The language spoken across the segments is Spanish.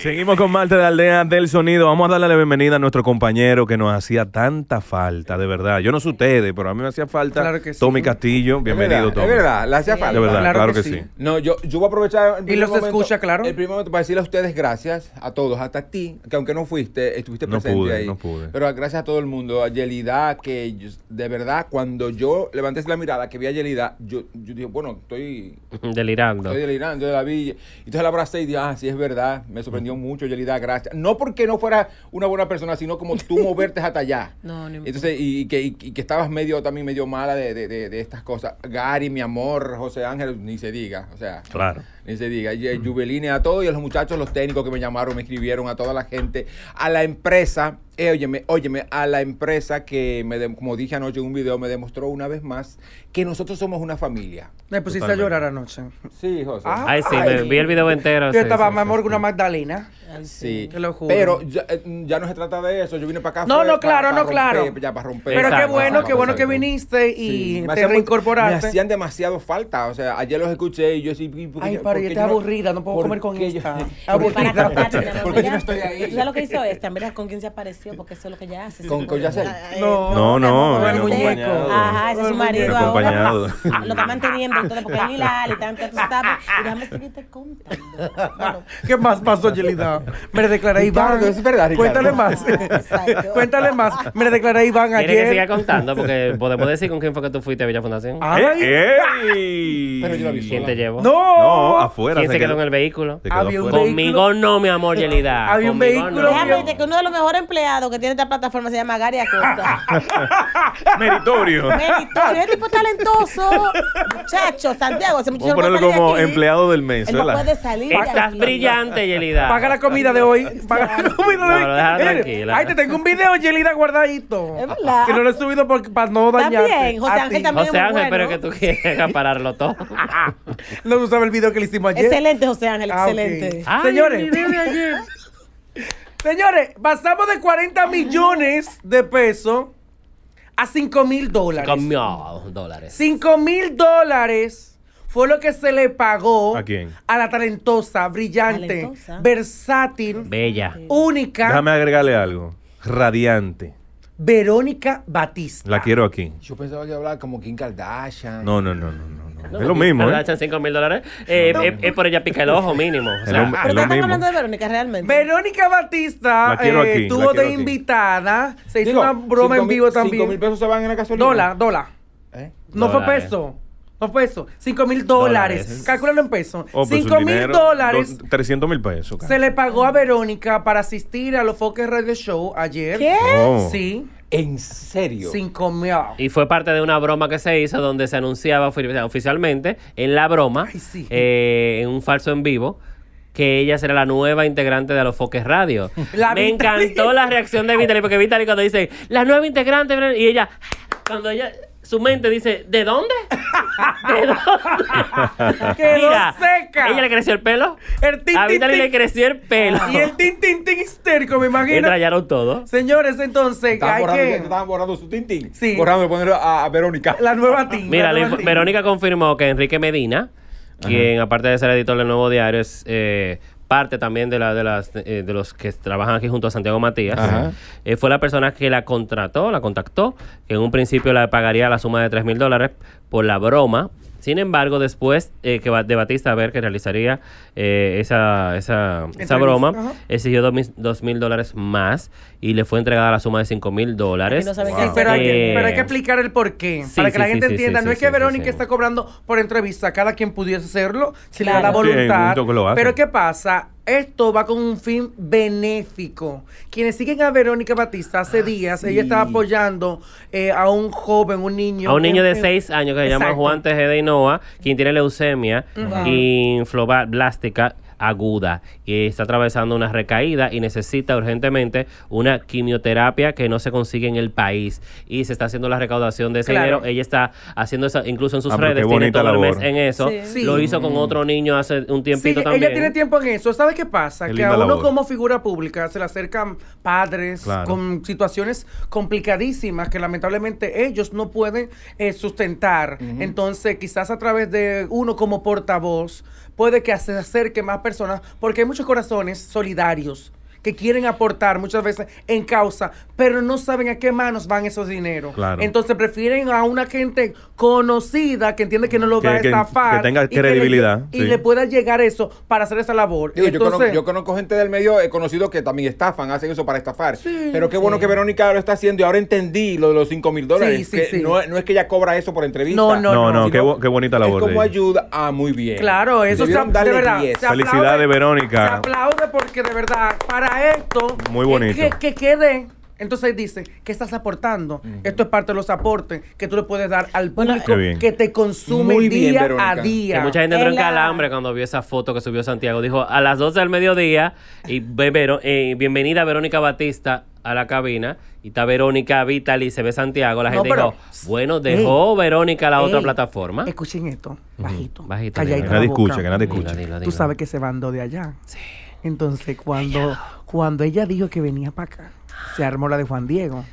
Seguimos con Marta de Aldea del Sonido. Vamos a darle la bienvenida a nuestro compañero que nos hacía tanta falta, de verdad. Yo no sé ustedes, pero a mí me hacía falta Tommy Castillo. Bienvenido, Tommy. Es verdad, le hacía falta. De verdad, claro, que, sí. No, yo, yo voy a aprovechar. y los escucha, claro. El primer momento para decirle a ustedes gracias a todos, hasta a ti, que aunque no fuiste, estuviste presente ahí. No pude. Pero gracias a todo el mundo, a Yelida, que de verdad, cuando yo levanté la mirada, que vi a Yelida, yo, yo dije, bueno, estoy. Delirando. Estoy delirando, de la vi. Entonces la abracé y dije, ah, sí, es verdad, me sorprendió mucho, yo le da gracias. No porque no fuera una buena persona, sino como tú moverte hasta allá. No, Entonces, y, que, y, que, estabas medio también medio mala de, estas cosas. Gary, mi amor, José Ángel, ni se diga. O sea, claro. ni se diga. Y, eh, a todos y a los muchachos, los técnicos que me llamaron, me escribieron, a toda la gente, a la empresa eh, óyeme, óyeme, a la empresa que, me como dije anoche en un video, me demostró una vez más que nosotros somos una familia. Me pusiste a llorar anoche. Sí, José. Ah, ay, sí, Me, vi el video entero. Yo estaba más amor que una Magdalena. sí. Te lo juro. Pero eh, ya, no se trata de eso. Yo vine para acá. No, no, claro, no, claro. Ya, para romper. Pero qué bueno, qué bueno que viniste y te reincorporaste. me hacían demasiado falta. O sea, ayer los escuché y yo sí. Ay, pero yo estoy aburrida, no puedo comer con ella. Aburrida. Porque yo no estoy ahí. ¿Tú sabes lo que hizo esta? Mira con quién se apareció porque eso es lo que ya hace. ¿Con Collacel? Eh, no, no, no. no, no, Ajá, ese es su marido ahora. Lo está manteniendo entonces porque él y Lali están en tú Y déjame seguirte contando. ¿Qué más pasó, Yelida? Me le declaré Iván. Es verdad, Cuéntale más. Cuéntale más. Me le declaré Iván ayer. Quiere que siga contando porque podemos decir con quién fue que tú fuiste a Villa Fundación. ¡Ay! Eh, Pero yo ¿Quién te llevó? No, afuera. ¿Quién se quedó en el vehículo? Conmigo no, mi amor, Yelida. Había un vehículo. Déjame que uno de los mejores empleados que tiene esta plataforma se llama Gary Acosta. Meritorio. Meritorio. Es tipo talentoso. Muchacho, Santiago. Se Vamos a ponerlo como empleado del mes. Él no puede salir. Estás brillante, Yelida. Paga la comida de hoy. Paga la comida de hoy. No, tranquila. Ahí te tengo un video, Yelida, guardadito. Es verdad. Que no lo he subido porque para no dañar. También, José Ángel también. José Ángel, es muy bueno. pero que tú Quieras pararlo todo. no tú el video que le hicimos ayer. Excelente, José Ángel, ah, excelente. Ah, Señores. Señores, pasamos de 40 millones de pesos a 5 mil dólares. 5 mil dólares. 5 mil dólares fue lo que se le pagó ¿A, a la talentosa, brillante, versátil, bella, única. Déjame agregarle algo. Radiante. Verónica Batista. La quiero aquí. Yo pensaba que hablar como Kim Kardashian. No, no, no, no es lo mismo. Le echan 5 mil dólares. Eh, por ella pica el ojo mínimo. O sea. Ah, pero estamos hablando de Verónica realmente. Verónica Batista eh, estuvo de invitada. Se hizo una broma en vivo también. 5 mil pesos se van en la gasolina. Dola, ¿Eh? No fue peso. No fue eso 5 mil dólares. Calculalo en peso. 5 pues mil dólares. 300 mil pesos. Se le pagó a Verónica para asistir a los Focus Radio Show ayer. ¿Qué? Oh. Sí. En serio. Sin comer. Y fue parte de una broma que se hizo donde se anunciaba oficialmente en la broma, eh, en un falso en vivo, que ella será la nueva integrante de los Foques Radio. La Me encantó la reacción de Vitali, porque Vitali cuando dice, la nueva integrante, y ella, cuando ella su mente dice, ¿de dónde? ¿De dónde? Quedó Mira, seca. ¿Ella le creció el pelo? El a le creció el pelo. Y el tin, tin, tin histérico, me imagino. Rayaron todo. Señores, entonces, estaban borrando, Estaban borrando su tin, Sí. Borrando a, Verónica. La nueva tinta. Mira, Verónica confirmó que Enrique Medina, quien aparte de ser editor del Nuevo Diario, es eh, parte también de, la, de, las, eh, de los que trabajan aquí junto a Santiago Matías, eh, fue la persona que la contrató, la contactó, que en un principio la pagaría la suma de tres mil dólares por la broma sin embargo, después eh, que de Batista ver que realizaría eh, esa, esa, broma, exigió dos mil dólares más y le fue entregada la suma de cinco mil dólares. pero, hay que, explicar el por qué, para que la gente entienda. no es que Verónica está cobrando por entrevista, cada quien pudiese hacerlo, si le da la voluntad. pero ¿qué pasa? Esto va con un fin benéfico. Quienes siguen a Verónica Batista hace ah, días, ella estaba apoyando eh, a un joven, un niño. A un niño de 6 años que se llama Juan Tejeda Noah quien tiene leucemia y aguda y está atravesando una recaída y necesita urgentemente una quimioterapia que no se consigue en el país y se está haciendo la recaudación de ese dinero. Ella está haciendo eso incluso en sus ah, redes, tiene todo el mes en eso. Lo hizo con mm. otro niño hace un tiempito sí, Ella tiene tiempo en eso. ¿Sabe qué pasa? que a uno como figura pública se le acercan padres con situaciones complicadísimas que lamentablemente ellos no pueden eh, sustentar. Entonces, quizás a través de uno como portavoz puede que se acerque más personas porque hay muchos corazones solidarios que quieren aportar muchas veces en causa, pero no saben a qué manos van esos dineros. Entonces prefieren a una gente conocida que entiende que no lo va a estafar. Que tenga credibilidad. y le pueda llegar eso para hacer esa labor. yo, conozco, gente del medio he eh, conocido que también estafan, hacen eso para estafar. pero qué bueno que Verónica lo está haciendo y ahora entendí lo de los 5 mil dólares. que no, no, es que ella cobra eso por entrevista. No, no, no. qué, qué, bonita labor. Es como ayuda. a ah, muy bien. Claro, eso se, de verdad. Felicidades, Verónica. aplaude porque de verdad, para esto. Muy bonito. que, quede. Entonces dice, ¿qué estás aportando? Esto es parte de los aportes que tú le puedes dar al público que te consume día a día. Que mucha gente entró en calambre cuando vio esa foto que subió Santiago. Dijo, a las 12 del mediodía, y eh, bienvenida Verónica Batista a la cabina y está Verónica Vital y se ve Santiago. La gente dijo, bueno, dejó Verónica Verónica la otra plataforma. Escuchen esto, bajito. Bajito. Que nadie escucha, que nadie escucha. Tú sabes que se van de allá. Sí. Entonces, cuando, cuando ella dijo que venía para acá, se armó la de Juan Diego.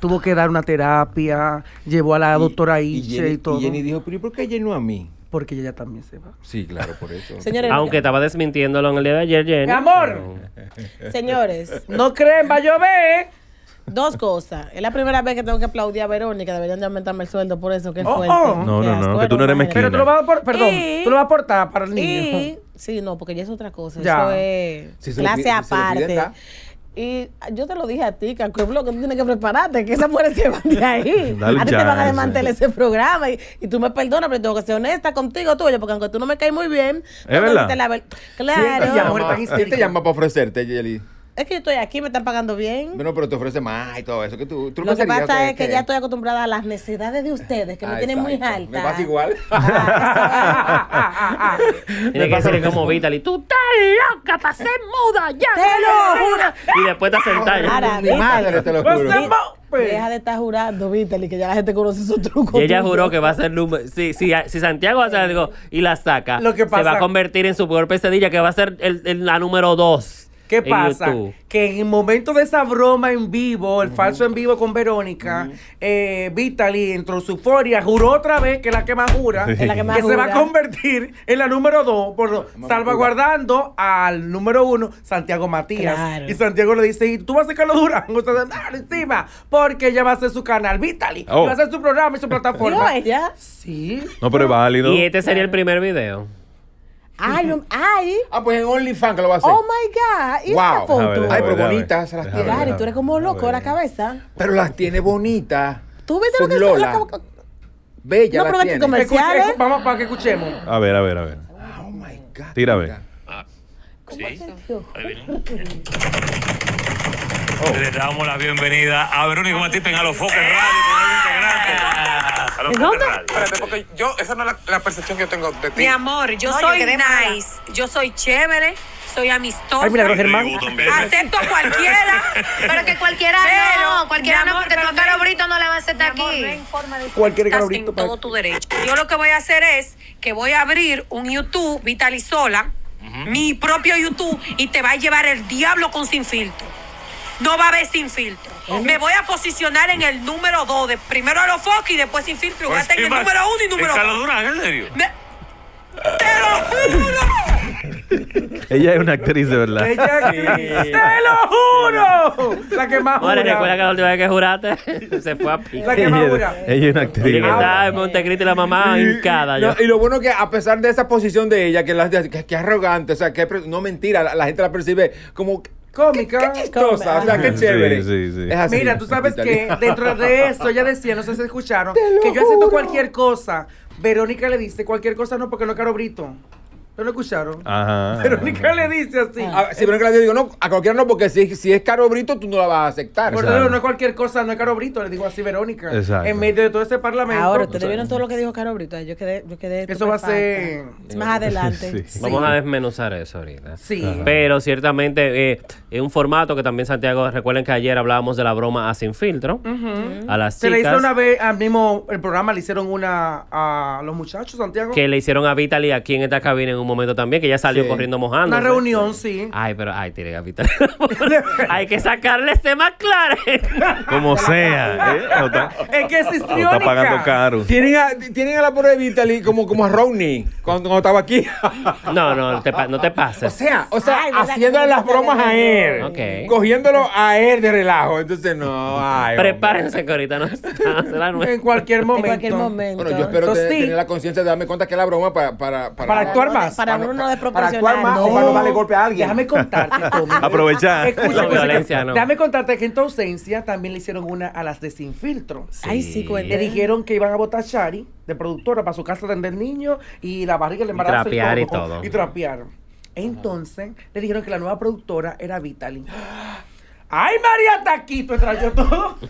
Tuvo que dar una terapia, llevó a la doctora Iche y, todo. Y Jenny dijo, pero ¿por qué llenó a mí? Porque ella también se va. Sí, claro, por eso. Aunque estaba desmintiéndolo en el día de ayer, Jenny. ¡Mi amor! Señores. no creen, va a llover. Dos cosas. Es la primera vez que tengo que aplaudir a Verónica. Deberían de aumentarme el sueldo por eso. Oh, oh. No, no, no, que tú no eres mezquina. Pero tú lo vas a, perdón, lo vas a aportar para el niño. Sí, no, porque ya es otra cosa. Ya. Eso es clase aparte. y yo te lo dije a ti, que al blog que tú tienes que prepararte, que esas mujeres se van de ahí. a ti te van a desmantelar ese programa y, y, tú me perdonas, pero tengo que ser honesta contigo yo porque aunque tú no me caes muy bien, es verdad. la... Claro. Sí, te llama para ofrecerte, Yeli? es que yo estoy aquí, me están pagando bien. Bueno, pero te ofrece más y todo eso. Que tú, lo que pasa es que, ya estoy acostumbrada a las necesidades de ustedes, que me ah, tienen muy alta. Me pasa igual. Ah, Tiene que decirle como Vitali, tú estás loca para ser muda ya. Te lo juro. Y después te sentar. madre, te lo pues juro. Pues. Deja de estar jurando, Vitali, que ya la gente conoce su truco. Y ella juró que va a ser número. Si, si, si Santiago hace algo y la saca, lo que pasa, se va a convertir en su peor pesadilla, que va a ser el, el, la número dos. ¿Qué pasa? Que en el momento de esa broma en vivo, el falso en vivo con Verónica, eh, Vitaly entró su euforia, juró otra vez que la que más jura, que, se va a convertir en la número dos, por, salvaguardando al número uno, Santiago Matías. Y Santiago le dice, ¿y tú vas a hacer Carlos encima, porque ella va a hacer su canal, Vitaly, oh. va a hacer su programa y su plataforma. ¿No, ella? Sí. No, pero es válido. Y este sería el primer video. Ay, no, ay. Ah, pues en OnlyFans que lo va a hacer. Oh my God. ¿Y wow. Foto? ay, pero bonitas se las tiene. Claro, tú eres como loco de la cabeza. Pero las tiene bonitas. ¿Tú viste lo que son Bella no, tiene. comerciales. vamos para que escuchemos. A ver, a ver, a ver. Oh my God. Tira Ah, ¿Cómo sí. Le damos la bienvenida a Verónica Matiste en Alofoque Radio, porque yo, esa no es la, la, percepción que yo tengo de ti. Mi amor, yo soy nice, yo soy chévere, soy amistosa. Ay, mira, Acepto a cualquiera. pero que cualquiera no, cualquiera no, porque tu caro brito no la va a aceptar aquí. No cualquier caro brito. En todo tu derecho. Yo lo que voy a hacer es que voy a abrir un YouTube vitalizola mi propio YouTube, y te va a llevar el diablo con sin filtro no va a haber sin filtro. Oh. Me voy a posicionar en el número 2, primero a los Fox y después sin filtro. Voy pues, en el número 1 y número 2. ¡Te lo juro! Ella es una actriz de verdad. Ella es... ¡Te lo juro! La que más jura. Bueno, recuerda que la última vez que juraste se fue a pique. La que más jura. Ella, es una actriz. está en y la mamá hincada. y lo bueno que a pesar de esa posición de ella, que, es arrogante, o sea, que no mentira, la gente la percibe como cómica. o sea, qué chévere. Mira, tú sabes que dentro de esto ya decía, no sé si escucharon, que yo acepto cualquier cosa. Verónica le dice cualquier cosa, no, porque no caro brito. No lo escucharon. Ajá. Ah. Verónica le dice así. si Verónica digo, no, a cualquiera no, porque si, es caro brito, tú no la vas a aceptar. no, es cualquier cosa, no es caro brito, le digo así Verónica. En medio de todo ese parlamento. Ahora, ustedes vieron todo lo que dijo caro brito. Yo quedé, yo quedé. Eso va a ser. más adelante. Vamos a desmenuzar eso ahorita. Sí. Pero ciertamente eh, es un formato que también Santiago, recuerden que ayer hablábamos de la broma a sin filtro. A las chicas. Se le hizo una vez al mismo, el programa le hicieron una a los muchachos, Santiago. Que le hicieron a Vitaly aquí en esta cabina en un momento también, que ya salió corriendo mojando. Una reunión, sí. Ay, pero, ay, tiene capital. Hay que sacarle este claro. Como sea. ¿eh? es que es histriónica. está pagando caro. Tienen a, tienen a la pobre Vitaly como, como a Ronnie cuando, estaba aquí. no, no, te, no te pases. O sea, o sea, haciéndole las bromas a él. Cogiéndolo a él de relajo. Entonces, no, Prepárense que ahorita no está. en cualquier momento. En cualquier momento. Bueno, yo espero tener, la conciencia de darme cuenta que es la broma para, para, para actuar más. Para, uno no desproporcionar. Para para no darle golpe a alguien. Déjame contarte, Aprovechad. Aprovechar. Pues, déjame contarte que en tu ausencia también le hicieron una a las de Sin Ay, sí, cuéntame. Le dijeron que iban a votar Shari de productora para su casa atender niño y la barriga le embarazó Y trapear y todo. Y, trapearon Entonces, le dijeron que la nueva productora era Vitaly. ¡Ay, María Taquito! todo.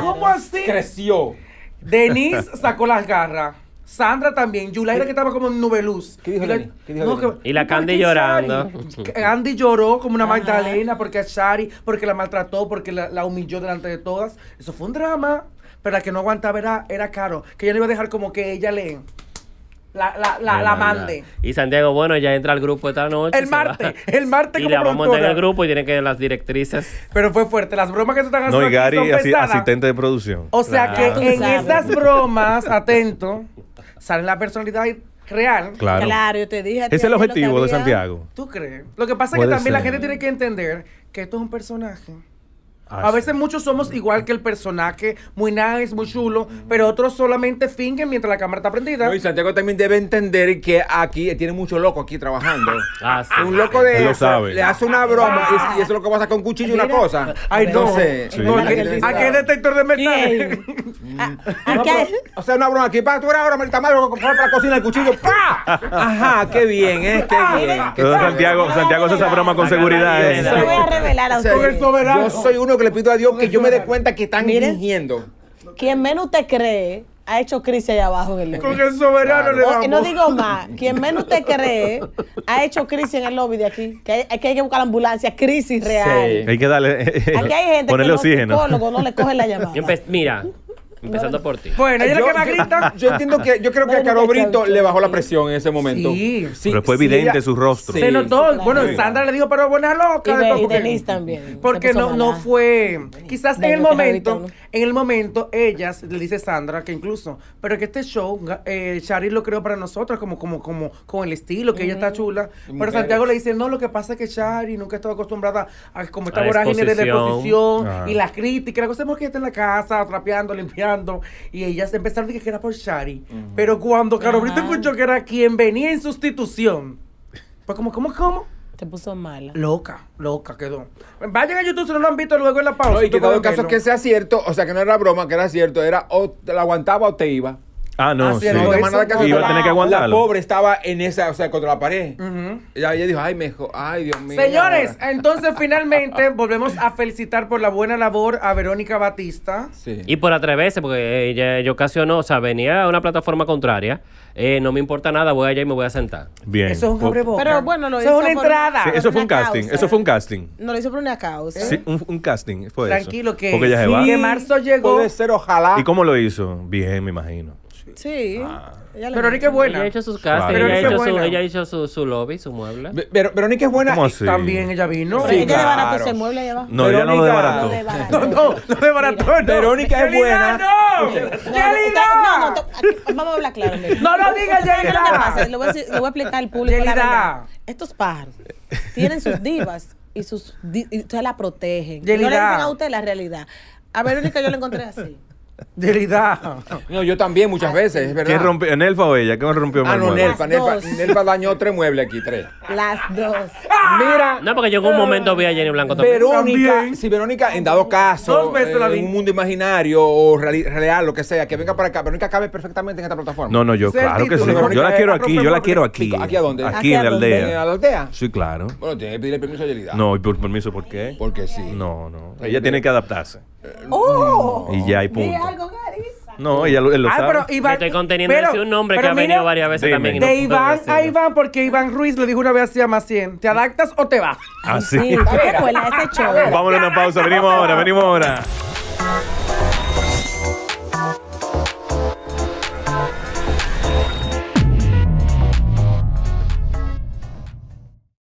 ¿Cómo así? Creció. Denise sacó las garras. Sandra también, Yulaira que estaba como en Nubeluz. ¿Qué dijo, Y la Candy llorando. Candy lloró como una Magdalena porque a Shari, porque la maltrató, porque la, humilló delante de todas. Eso fue un drama. Pero la que no aguantaba era, era Caro, que ella le iba a dejar como que ella le... La, la, mande. Y Santiago, bueno, ya entra al grupo esta noche. El martes, el martes. Y como la vamos a en el grupo y tienen que ir las directrices. Pero fue fuerte, las bromas que se están haciendo. No, y Gary, asistente de producción. O sea que en esas bromas, atento, ¿Sale la personalidad real. Claro. claro, yo te dije. es el objetivo de Santiago. ¿Tú crees? Lo que pasa es que también la gente tiene que entender que esto es un personaje a veces muchos somos igual que el personaje, muy nice, muy chulo, pero otros solamente fingen mientras la cámara está prendida. y Santiago también debe entender que aquí tiene mucho loco aquí trabajando. Ah, sí, un loco de eso, le hace una broma y, eso es lo que pasa con un cuchillo y una cosa. Ay, no. sé. aquí hay detector de metal. o sea, una broma aquí, para tú eres ahora, Marita Malo, para la cocina el cuchillo, Ajá, qué bien, ¿eh? Qué bien. Santiago, Santiago hace esa broma con seguridad. Yo voy a revelar a Yo soy uno que le pido a Dios que yo me dé cuenta que están eligiendo. Quien menos te cree ha hecho crisis allá abajo en el lobby. Con el soberano le damos. no digo más. Quien menos te cree ha hecho crisis en el lobby de aquí. Que hay, que buscar la ambulancia, crisis real. Sí. Hay que darle. Aquí hay gente que oxígeno. no, no le cogen la llamada. Mira, Empezando por ti. Bueno, ella que más grita. Yo entiendo que, yo creo que a Caro Brito le bajó la presión en ese momento. Sí, sí. Pero fue evidente su rostro. Se notó. Bueno, Sandra le dijo, pero buena loca. Y, Denise también. Porque no, fue. Quizás en el momento, en el momento, Ellas le dice Sandra que incluso, pero que este show, eh, Shari lo creó para nosotros, como, como, como, con el estilo, que ella está mm. chula. Pero Santiago le dice, no, lo que pasa es que Shari nunca estaba acostumbrada a como esta vorágine de la ah. y las críticas, la cosa es que está en la casa, trapeando, limpiando y ellas empezaron a decir que era por Shari. Pero cuando Brito escuchó que era quien venía en sustitución, pues como, ¿cómo, cómo? Te puso mala. Loca, loca quedó. Vayan a YouTube si no lo han visto luego en la pausa. y que todo caso que sea cierto, o sea que no era broma, que era cierto, era o te la aguantaba o te iba. Ah, no, sí. Iba a tener que aguantarlo. La pobre estaba en esa, o sea, contra la pared. Y ella dijo, ay, mejor, ay, Dios mío. Señores, entonces finalmente volvemos a felicitar por la buena labor a Verónica Batista. Sí. Y por atreverse, porque ella, yo casi no, o sea, venía a una plataforma contraria. Eh, no me importa nada, voy allá y me voy a sentar. Bien. Eso es un Pero bueno, lo hizo. Eso es una entrada. eso fue un casting. Eso fue un casting. No lo hizo por una causa. Sí, un, casting. Fue Tranquilo, que. Porque marzo llegó. Puede ser, ojalá. ¿Y cómo lo hizo? Bien, me imagino. Sí. sí. Verónica ah. es buena. Ella ha hecho sus casas, ella, ella, ha hecho su, su lobby, su mueble. Ver, Verónica es buena también ella vino. sí, ella claro. debarató ese mueble allá abajo. No, Verónica, ella no lo No, debarató. no, no, no debarató. no. Verónica es buena. No, no, no, vamos a hablar claro. No lo digas, Yelida. Lo voy a explicar al público. Yelida. Estos pájaros tienen sus divas y sus y ustedes la protegen. No le dicen a usted la realidad. A Verónica yo la encontré así de verdad No, yo también muchas veces, es verdad. rompió? o ella? me rompió más? Ah, no, Nelfa. Nelfa, Nelfa dañó tres muebles aquí, tres. Las dos. Mira. No, porque yo en un momento vi a Jenny Blanco también. Verónica, si Verónica, en dado caso, en eh, un mundo imaginario o real, lo que sea, que venga para acá. Verónica cabe perfectamente en esta plataforma. No, no, yo, claro que sí. yo la quiero aquí, yo la quiero aquí. ¿Aquí a dónde? Aquí, en la aldea. ¿En la aldea? Sí, claro. Bueno, tiene que pedirle permiso a Yelida. No, ¿y por permiso por qué? Porque sí. No, no. Ella tiene que adaptarse. Eh, oh. mm, y ya hay punto. No, ella lo, ah, Pero estoy conteniendo pero, un nombre que ha venido varias veces también. De Iván a Iván, porque Iván Ruiz le dijo una vez así a Macien, ¿te adaptas o te vas? Así. Ah, sí, Vámonos a una pausa, venimos ahora, venimos ahora.